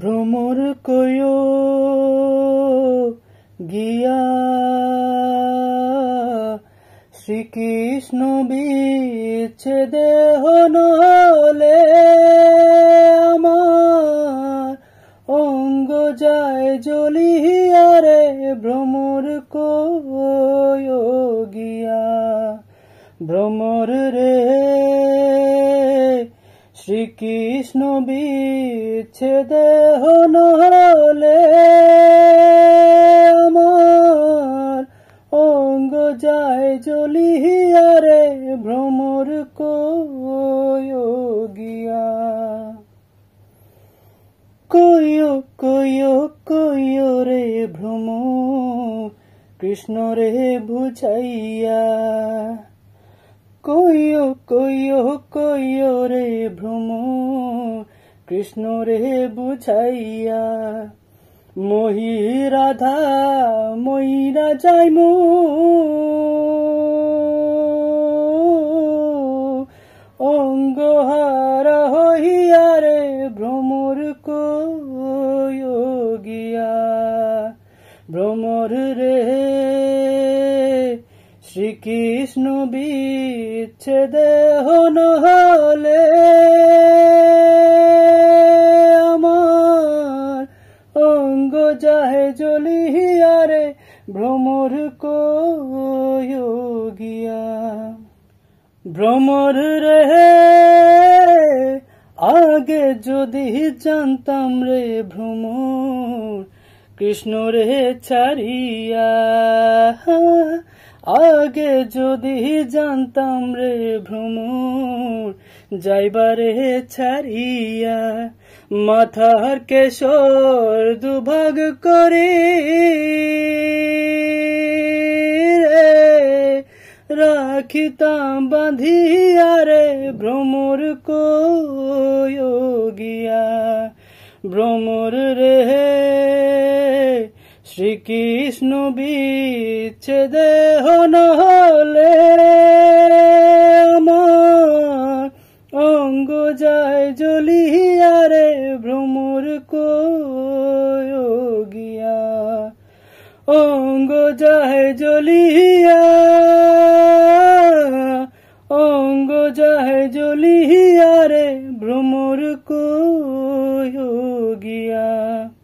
ভ্রমর কয় গিয়া শ্রীকৃষ্ণ বিচ্ছেদেহ নহলে আমার অঙ্গ যায় জলিয়া রে ভ্রমর শ্রীকৃষ্ণ বিচ্ছেদ নহলে আমার অঙ্গ যায় জলি রে ভ্রমর কিয়া কইয় কইয় কইয় রে ভ্রম কৃষ্ণ রে বুঝাইয়া কইও কইও কইও রে ভ্রম কৃষ্ণ রে বুঝাইয়া মহি রাধা যাই মো অঙ্গহারা হইয়া রে ভ্রমর কয়োগিয়া ভ্রমর রে শ্রীকৃষ্ণ বিচ্ছেদেহ নহলে আমার অঙ্গ যাহে জলিহিয়ারে ভ্রমর কোয়োগিয়া ভ্রমর রে আগে যদি জানতাম রে ভ্রমর কৃষ্ণ রে ছাড়িয়া আগে যদি জানতাম রে ভ্রমর যাইবারে ছাড়িয়া মাথার কেশর দুভাগ করে রাখিতাম বাঁধিয়া রে ভ্রমর কোয়োগিয়া ভ্রমর রে শ্রীকৃষ্ণ বিচ্ছে দেহ নহলে অঙ্গ যায় জলি আরে ভ্রমর কোগিয়া অঙ্গ যায় জ্বলিয়া অঙ্গ যায় জ্বলিয়া রে ভ্রমর কোগিয়া